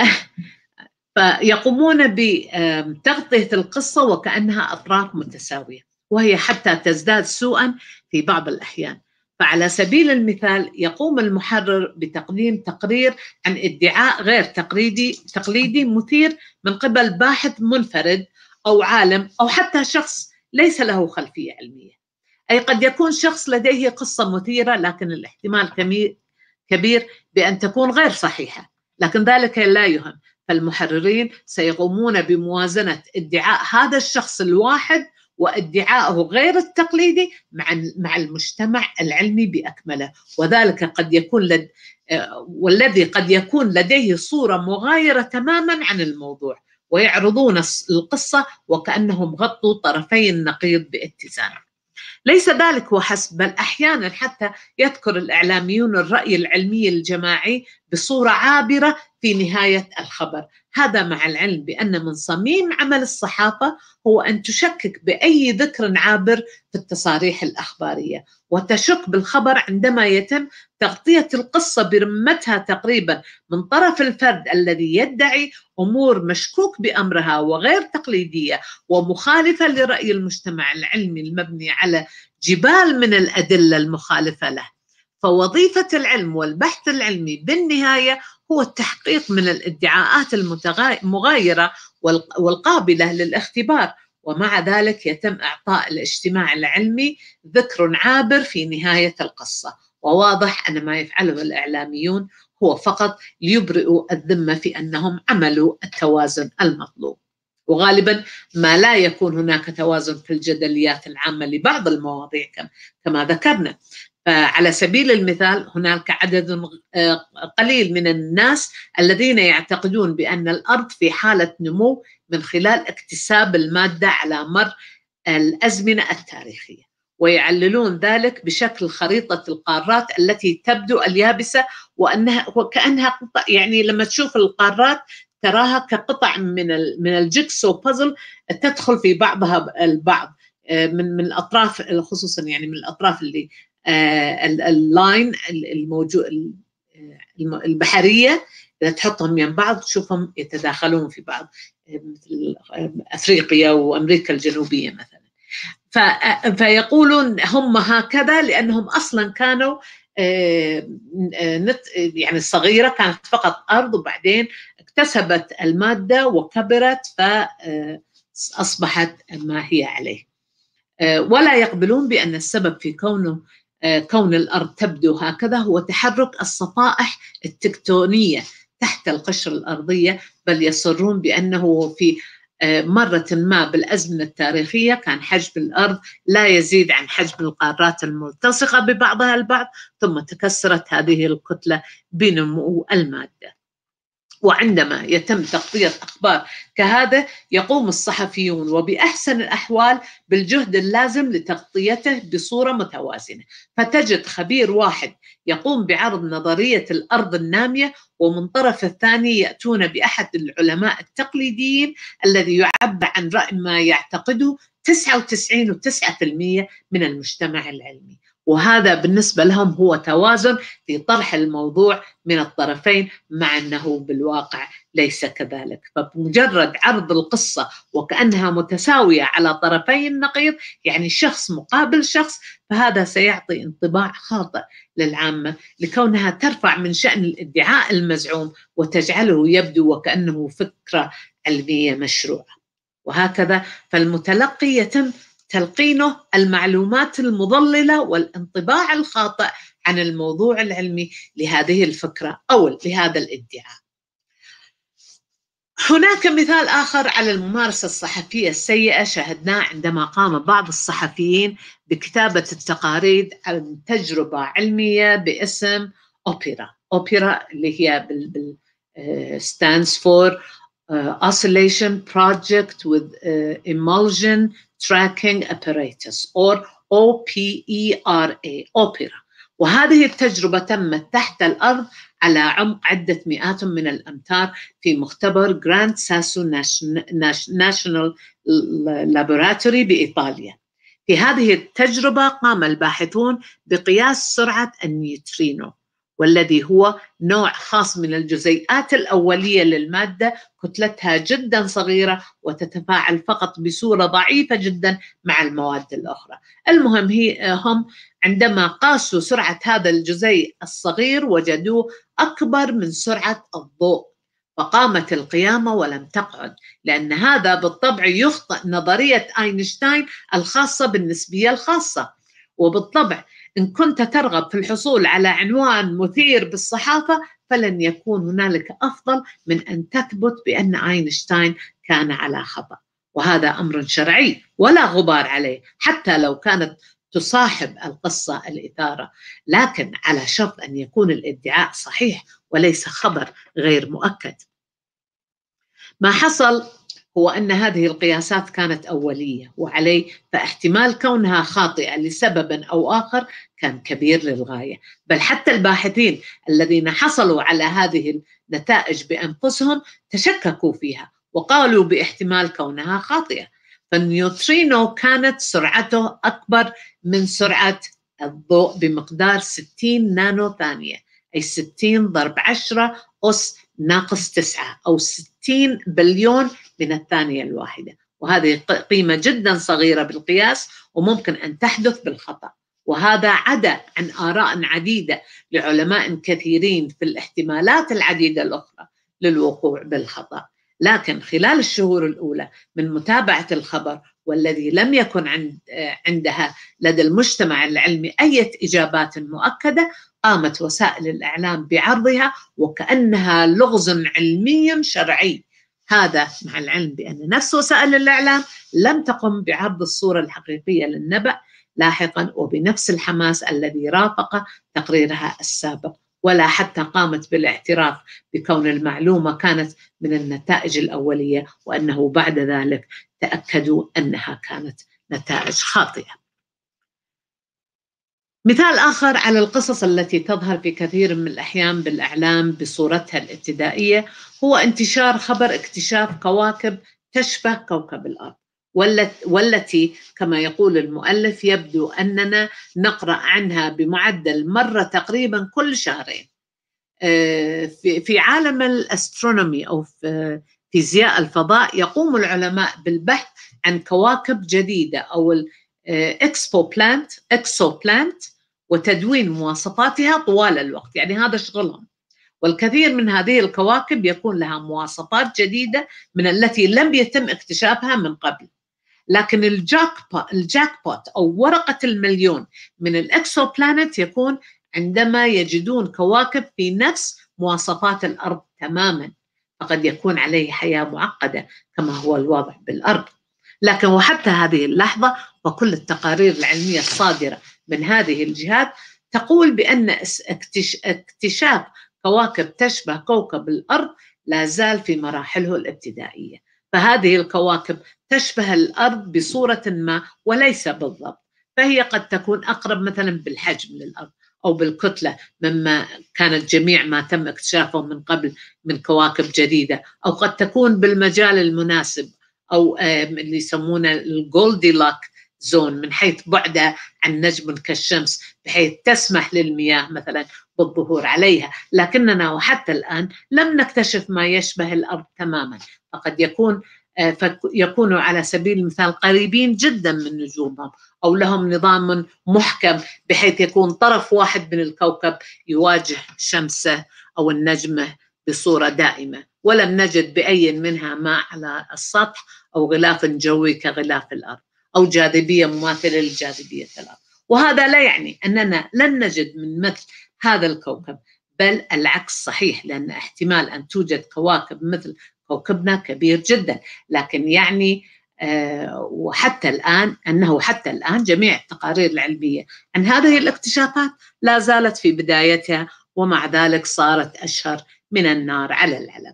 فيقومون بتغطية القصة وكأنها أطراف متساوية وهي حتى تزداد سوءا في بعض الأحيان فعلى سبيل المثال يقوم المحرر بتقديم تقرير عن ادعاء غير تقليدي تقليدي مثير من قبل باحث منفرد او عالم او حتى شخص ليس له خلفيه علميه. اي قد يكون شخص لديه قصه مثيره لكن الاحتمال كبير بان تكون غير صحيحه، لكن ذلك لا يهم، فالمحررين سيقومون بموازنه ادعاء هذا الشخص الواحد وادعائه غير التقليدي مع مع المجتمع العلمي باكمله وذلك قد يكون لد آه، والذي قد يكون لديه صوره مغايره تماما عن الموضوع ويعرضون القصه وكانهم غطوا طرفي النقيض باتزان. ليس ذلك وحسب بل احيانا حتى يذكر الاعلاميون الراي العلمي الجماعي بصوره عابره في نهايه الخبر، هذا مع العلم بان من صميم عمل الصحافه هو ان تشكك باي ذكر عابر في التصاريح الاخباريه، وتشك بالخبر عندما يتم تغطيه القصه برمتها تقريبا من طرف الفرد الذي يدعي امور مشكوك بامرها وغير تقليديه ومخالفه لراي المجتمع العلمي المبني على جبال من الادله المخالفه له. فوظيفة العلم والبحث العلمي بالنهاية هو التحقيق من الادعاءات المغايرة والقابلة للاختبار ومع ذلك يتم إعطاء الاجتماع العلمي ذكر عابر في نهاية القصة وواضح أن ما يفعله الإعلاميون هو فقط ليبرئوا الذمة في أنهم عملوا التوازن المطلوب وغالبا ما لا يكون هناك توازن في الجدليات العامة لبعض المواضيع كما ذكرنا فعلى سبيل المثال هناك عدد آه، قليل من الناس الذين يعتقدون بأن الأرض في حالة نمو من خلال اكتساب المادة على مر الأزمنة التاريخية ويعللون ذلك بشكل خريطة القارات التي تبدو اليابسة وأنها وكأنها قطع يعني لما تشوف القارات تراها كقطع من من الجكسو بازل تدخل في بعضها البعض آه، من من الاطراف خصوصا يعني من الاطراف اللي آه، اللاين الموجود البحريه اذا تحطهم يم بعض تشوفهم يتداخلون في بعض آه، مثل آه، افريقيا وامريكا الجنوبيه مثلا فيقولون هم هكذا لانهم اصلا كانوا يعني الصغيره كانت فقط ارض وبعدين اكتسبت الماده وكبرت فاصبحت ما هي عليه ولا يقبلون بان السبب في كونه آه، كون الأرض تبدو هكذا هو تحرك الصفائح التكتونية تحت القشرة الأرضية بل يصرون بأنه في آه، مرة ما بالأزمنة التاريخية كان حجم الأرض لا يزيد عن حجم القارات الملتصقة ببعضها البعض ثم تكسرت هذه الكتلة بنمو المادة وعندما يتم تغطية أخبار كهذا يقوم الصحفيون وبأحسن الأحوال بالجهد اللازم لتغطيته بصورة متوازنة فتجد خبير واحد يقوم بعرض نظرية الأرض النامية ومن طرف الثاني يأتون بأحد العلماء التقليديين الذي يعبر عن رأي ما يعتقده 99.9% من المجتمع العلمي وهذا بالنسبة لهم هو توازن في طرح الموضوع من الطرفين مع أنه بالواقع ليس كذلك فبمجرد عرض القصة وكأنها متساوية على طرفي النقيض يعني شخص مقابل شخص فهذا سيعطي انطباع خاطئ للعامة لكونها ترفع من شأن الادعاء المزعوم وتجعله يبدو وكأنه فكرة علمية مشروعة وهكذا فالمتلقي يتم تلقينه المعلومات المضلله والانطباع الخاطئ عن الموضوع العلمي لهذه الفكره او لهذا الادعاء. هناك مثال آخر على الممارسة الصحفية السيئة شاهدناه عندما قام بعض الصحفيين بكتابة التقارير عن تجربة علمية باسم أوبرا أوبرا اللي هي بال فور آه، for آه، Oscillation Project with آه، Emulsion Tracking Apparatus or e OPERA أوبرا وهذه التجربة تمت تحت الأرض على عمق عدة مئات من الأمتار في مختبر جراند ساسو ناشونال لابوراتوري بإيطاليا في هذه التجربة قام الباحثون بقياس سرعة النيوترينو والذي هو نوع خاص من الجزيئات الأولية للمادة كتلتها جدا صغيرة وتتفاعل فقط بصورة ضعيفة جدا مع المواد الأخرى المهم هي هم عندما قاسوا سرعة هذا الجزيء الصغير وجدوه أكبر من سرعة الضوء فقامت القيامة ولم تقعد لأن هذا بالطبع يخطئ نظرية أينشتاين الخاصة بالنسبية الخاصة وبالطبع إن كنت ترغب في الحصول على عنوان مثير بالصحافة فلن يكون هنالك أفضل من أن تثبت بأن أينشتاين كان على خطأ وهذا أمر شرعي ولا غبار عليه حتى لو كانت تصاحب القصة الإثارة لكن على شرط أن يكون الادعاء صحيح وليس خبر غير مؤكد ما حصل هو أن هذه القياسات كانت أولية وعليه فاحتمال كونها خاطئة لسبب أو آخر كان كبير للغاية بل حتى الباحثين الذين حصلوا على هذه النتائج بأنفسهم تشككوا فيها وقالوا باحتمال كونها خاطئة فالنيوترينو كانت سرعته أكبر من سرعة الضوء بمقدار 60 نانو ثانية أي 60 ضرب 10 أس ناقص 9 أو 60 60 بليون من الثانية الواحدة وهذه قيمة جدا صغيرة بالقياس وممكن أن تحدث بالخطأ وهذا عدا عن آراء عديدة لعلماء كثيرين في الاحتمالات العديدة الأخرى للوقوع بالخطأ لكن خلال الشهور الأولى من متابعة الخبر والذي لم يكن عند عندها لدى المجتمع العلمي أي إجابات مؤكدة قامت وسائل الإعلام بعرضها وكأنها لغز علمي شرعي هذا مع العلم بأن نفس وسائل الإعلام لم تقم بعرض الصورة الحقيقية للنبأ لاحقا وبنفس الحماس الذي رافق تقريرها السابق ولا حتى قامت بالاعتراف بكون المعلومة كانت من النتائج الأولية وأنه بعد ذلك تأكدوا أنها كانت نتائج خاطئة مثال آخر على القصص التي تظهر في كثير من الأحيان بالأعلام بصورتها الابتدائية هو انتشار خبر اكتشاف كواكب تشبه كوكب الأرض والتي كما يقول المؤلف يبدو أننا نقرأ عنها بمعدل مرة تقريبا كل شهرين آه، في عالم الاسترونومي أو في فيزياء الفضاء يقوم العلماء بالبحث عن كواكب جديدة أو اكسبو بلانت اكسو بلانت وتدوين مواصفاتها طوال الوقت يعني هذا شغلهم والكثير من هذه الكواكب يكون لها مواصفات جديدة من التي لم يتم اكتشافها من قبل لكن الجاك الجاك بوت أو ورقة المليون من الإكسو بلانت يكون عندما يجدون كواكب في نفس مواصفات الأرض تماما فقد يكون عليه حياة معقدة كما هو الواضح بالأرض لكن وحتى هذه اللحظة وكل التقارير العلمية الصادرة من هذه الجهات تقول بأن اكتشاف كواكب تشبه كوكب الأرض لا زال في مراحله الابتدائية فهذه الكواكب تشبه الأرض بصورة ما وليس بالضبط فهي قد تكون أقرب مثلا بالحجم للأرض أو بالكتلة مما كانت جميع ما تم اكتشافه من قبل من كواكب جديدة أو قد تكون بالمجال المناسب او آه، اللي يسمونه الجولدي لوك زون من حيث بعدها عن نجم كالشمس بحيث تسمح للمياه مثلا بالظهور عليها لكننا وحتى الآن لم نكتشف ما يشبه الأرض تماما فقد يكون آه، يكونوا على سبيل المثال قريبين جدا من نجومهم أو لهم نظام محكم بحيث يكون طرف واحد من الكوكب يواجه شمسه أو النجمة بصورة دائمة ولم نجد بأي منها ماء على السطح أو غلاف جوي كغلاف الأرض أو جاذبية مماثلة لجاذبية الأرض وهذا لا يعني أننا لن نجد من مثل هذا الكوكب بل العكس صحيح لأن احتمال أن توجد كواكب مثل كوكبنا كبير جدا لكن يعني آه، وحتى الآن أنه حتى الآن جميع التقارير العلمية عن هذه الاكتشافات لا زالت في بدايتها ومع ذلك صارت أشهر من النار على العلم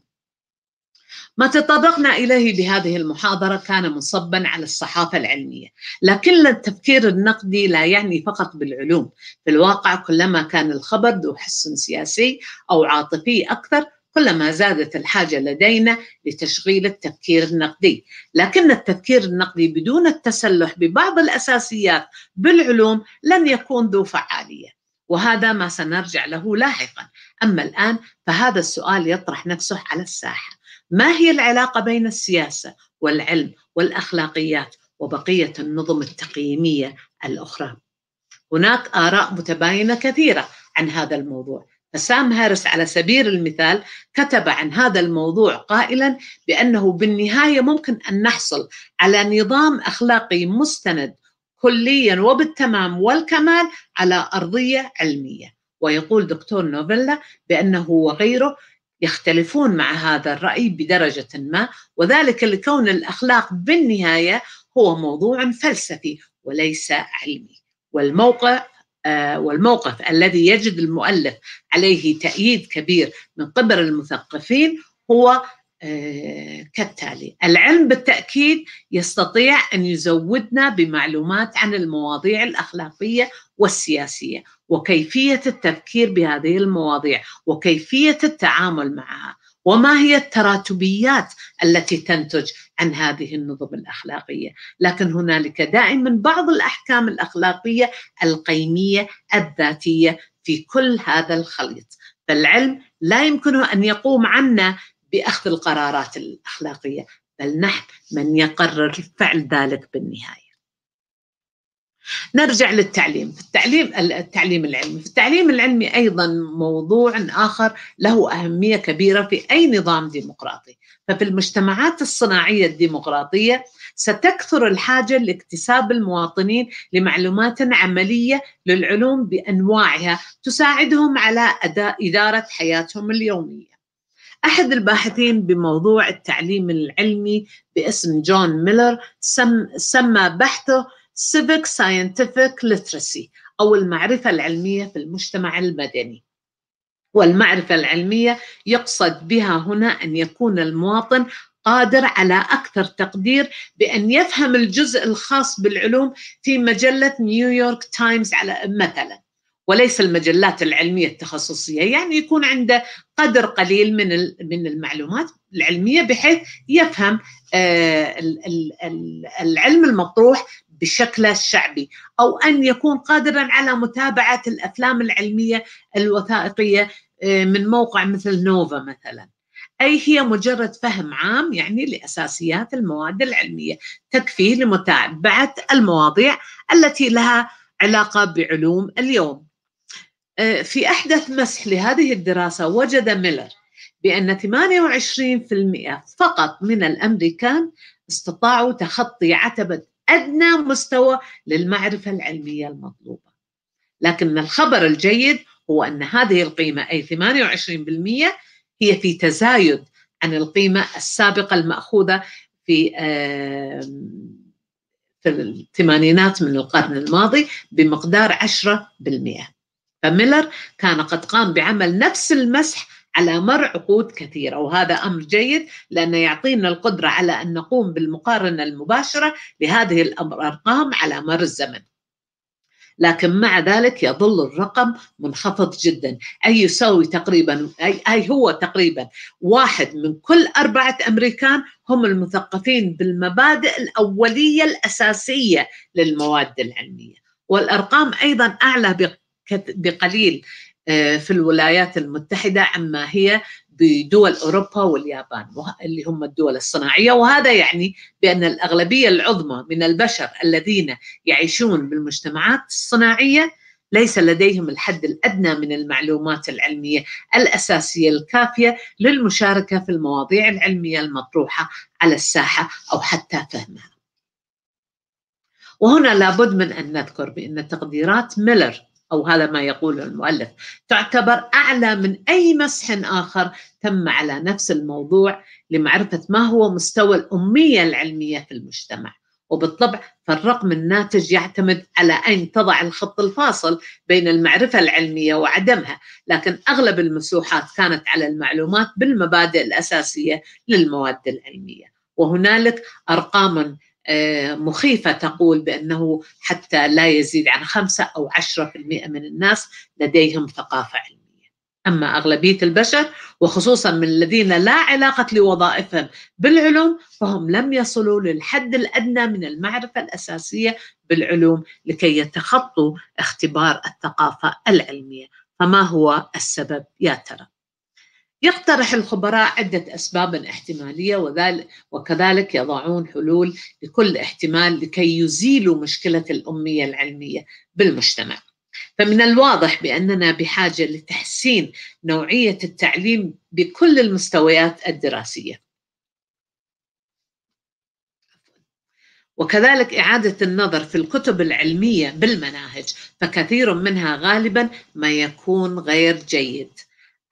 ما تطرقنا إليه بهذه المحاضرة كان منصبا على الصحافة العلمية لكن التفكير النقدي لا يعني فقط بالعلوم في الواقع كلما كان الخبر ذو حس سياسي أو عاطفي أكثر كلما زادت الحاجة لدينا لتشغيل التفكير النقدي لكن التفكير النقدي بدون التسلح ببعض الأساسيات بالعلوم لن يكون ذو فعالية وهذا ما سنرجع له لاحقا أما الآن فهذا السؤال يطرح نفسه على الساحة ما هي العلاقه بين السياسه والعلم والاخلاقيات وبقيه النظم التقييميه الاخرى هناك اراء متباينه كثيره عن هذا الموضوع فسام هارس على سبيل المثال كتب عن هذا الموضوع قائلا بانه بالنهايه ممكن ان نحصل على نظام اخلاقي مستند كليا وبالتمام والكمال على ارضيه علميه ويقول دكتور نوفيلا بانه وغيره يختلفون مع هذا الرأي بدرجة ما وذلك لكون الأخلاق بالنهاية هو موضوع فلسفي وليس علمي والموقع آه، والموقف الذي يجد المؤلف عليه تأييد كبير من قبل المثقفين هو آه، كالتالي العلم بالتأكيد يستطيع أن يزودنا بمعلومات عن المواضيع الأخلاقية والسياسيه وكيفيه التفكير بهذه المواضيع وكيفيه التعامل معها وما هي التراتبيات التي تنتج عن هذه النظم الاخلاقيه، لكن هنالك دائما بعض الاحكام الاخلاقيه القيميه الذاتيه في كل هذا الخليط، فالعلم لا يمكنه ان يقوم عنا باخذ القرارات الاخلاقيه، بل نحن من يقرر فعل ذلك بالنهايه. نرجع للتعليم في التعليم التعليم العلمي في التعليم العلمي أيضا موضوع آخر له أهمية كبيرة في أي نظام ديمقراطي ففي المجتمعات الصناعية الديمقراطية ستكثر الحاجة لاكتساب المواطنين لمعلومات عملية للعلوم بأنواعها تساعدهم على أداء إدارة حياتهم اليومية أحد الباحثين بموضوع التعليم العلمي باسم جون ميلر سمى بحثه civic scientific literacy أو المعرفة العلمية في المجتمع المدني والمعرفة العلمية يقصد بها هنا أن يكون المواطن قادر على أكثر تقدير بأن يفهم الجزء الخاص بالعلوم في مجلة نيويورك تايمز على مثلا وليس المجلات العلمية التخصصية يعني يكون عنده قدر قليل من من المعلومات العلمية بحيث يفهم آه، العلم المطروح بشكله الشعبي او ان يكون قادرا على متابعه الافلام العلميه الوثائقيه آه، من موقع مثل نوفا مثلا اي هي مجرد فهم عام يعني لاساسيات المواد العلميه تكفي لمتابعه المواضيع التي لها علاقه بعلوم اليوم آه، في احدث مسح لهذه الدراسه وجد ميلر بأن 28% فقط من الأمريكان استطاعوا تخطي عتبة أدنى مستوى للمعرفة العلمية المطلوبة لكن الخبر الجيد هو أن هذه القيمة أي 28% هي في تزايد عن القيمة السابقة المأخوذة في في الثمانينات من القرن الماضي بمقدار 10% فميلر كان قد قام بعمل نفس المسح على مر عقود كثيره وهذا امر جيد لانه يعطينا القدره على ان نقوم بالمقارنه المباشره لهذه الارقام على مر الزمن. لكن مع ذلك يظل الرقم منخفض جدا أي يساوي تقريبا أي, أي هو تقريبا واحد من كل أربعة أمريكان هم المثقفين بالمبادئ الأولية الأساسية للمواد العلمية والأرقام أيضا أعلى بقليل آه، في الولايات المتحدة عما هي بدول أوروبا واليابان اللي هم الدول الصناعية وهذا يعني بأن الأغلبية العظمى من البشر الذين يعيشون بالمجتمعات الصناعية ليس لديهم الحد الادنى من المعلومات العلميه الاساسيه الكافيه للمشاركه في المواضيع العلميه المطروحه على الساحه او حتى فهمها. وهنا لابد من ان نذكر بان تقديرات ميلر أو هذا ما يقوله المؤلف تعتبر أعلى من أي مسح آخر تم على نفس الموضوع لمعرفة ما هو مستوى الأمية العلمية في المجتمع وبالطبع فالرقم الناتج يعتمد على أين تضع الخط الفاصل بين المعرفة العلمية وعدمها لكن أغلب المسوحات كانت على المعلومات بالمبادئ الأساسية للمواد العلمية وهنالك أرقام آه، مخيفة تقول بأنه حتى لا يزيد عن خمسة أو عشرة في المئة من الناس لديهم ثقافة علمية أما أغلبية البشر وخصوصا من الذين لا علاقة لوظائفهم بالعلوم فهم لم يصلوا للحد الأدنى من المعرفة الأساسية بالعلوم لكي يتخطوا اختبار الثقافة العلمية فما هو السبب يا ترى؟ يقترح الخبراء عدة أسباب احتمالية وذلك وكذلك يضعون حلول لكل احتمال لكي يزيلوا مشكلة الأمية العلمية بالمجتمع فمن الواضح بأننا بحاجة لتحسين نوعية التعليم بكل المستويات الدراسية وكذلك إعادة النظر في الكتب العلمية بالمناهج فكثير منها غالبا ما يكون غير جيد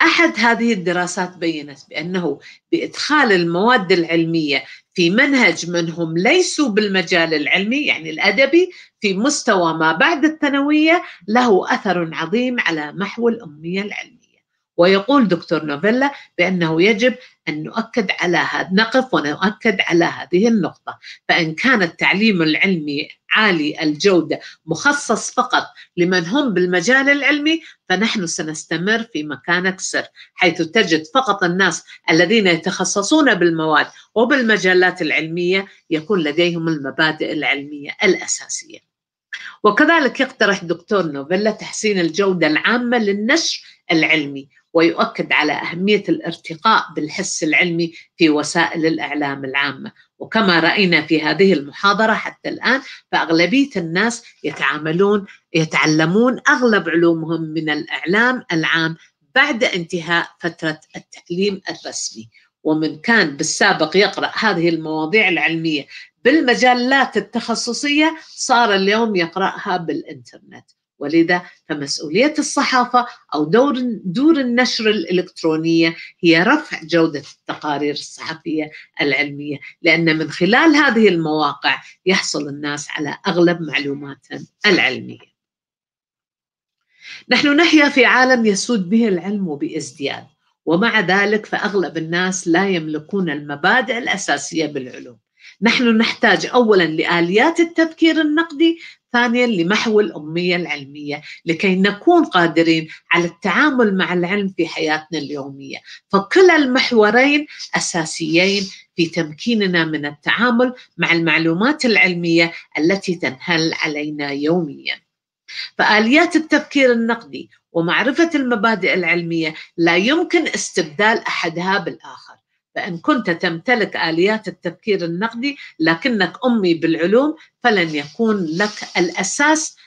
احد هذه الدراسات بينت بانه بادخال المواد العلميه في منهج من هم ليسوا بالمجال العلمي يعني الادبي في مستوى ما بعد الثانويه له اثر عظيم على محو الاميه العلميه. ويقول دكتور نوفيلا بانه يجب ان نؤكد على هذا نقف ونؤكد على هذه النقطه، فان كان التعليم العلمي عالي الجودة مخصص فقط لمن هم بالمجال العلمي فنحن سنستمر في مكانة سر حيث تجد فقط الناس الذين يتخصصون بالمواد وبالمجالات العلمية يكون لديهم المبادئ العلمية الأساسية وكذلك يقترح دكتور نوفيلا تحسين الجودة العامة للنشر العلمي ويؤكد على أهمية الارتقاء بالحس العلمي في وسائل الإعلام العامة وكما راينا في هذه المحاضره حتى الان فاغلبيه الناس يتعاملون يتعلمون اغلب علومهم من الاعلام العام بعد انتهاء فتره التعليم الرسمي ومن كان بالسابق يقرا هذه المواضيع العلميه بالمجلات التخصصيه صار اليوم يقراها بالانترنت ولذا فمسؤولية الصحافة أو دور دور النشر الإلكترونية هي رفع جودة التقارير الصحفية العلمية لأن من خلال هذه المواقع يحصل الناس على أغلب معلوماتهم العلمية نحن نحيا في عالم يسود به العلم بازدياد ومع ذلك فأغلب الناس لا يملكون المبادئ الأساسية بالعلوم نحن نحتاج اولا لاليات التفكير النقدي ثانيا لمحو الاميه العلميه لكي نكون قادرين على التعامل مع العلم في حياتنا اليوميه فكلا المحورين اساسيين في تمكيننا من التعامل مع المعلومات العلميه التي تنهل علينا يوميا فاليات التفكير النقدي ومعرفه المبادئ العلميه لا يمكن استبدال احدها بالاخر فإن كنت تمتلك آليات التفكير النقدي لكنك أمي بالعلوم فلن يكون لك الأساس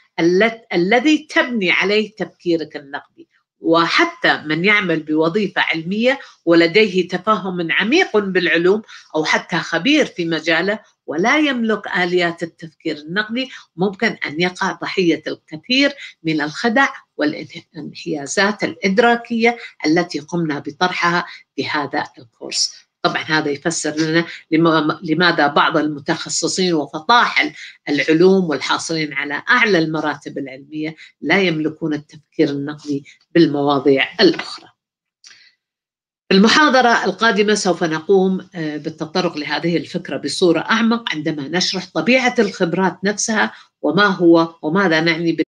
الذي تبني عليه تفكيرك النقدي وحتى من يعمل بوظيفة علمية ولديه تفاهم عميق بالعلوم أو حتى خبير في مجاله ولا يملك آليات التفكير النقدي ممكن أن يقع ضحية الكثير من الخدع والانحيازات الإدراكية التي قمنا بطرحها في هذا الكورس طبعا هذا يفسر لنا لماذا بعض المتخصصين وفطاحل العلوم والحاصلين على اعلى المراتب العلميه لا يملكون التفكير النقدي بالمواضيع الاخرى. في المحاضرة القادمة سوف نقوم آه، بالتطرق لهذه الفكرة بصورة أعمق عندما نشرح طبيعة الخبرات نفسها وما هو وماذا نعني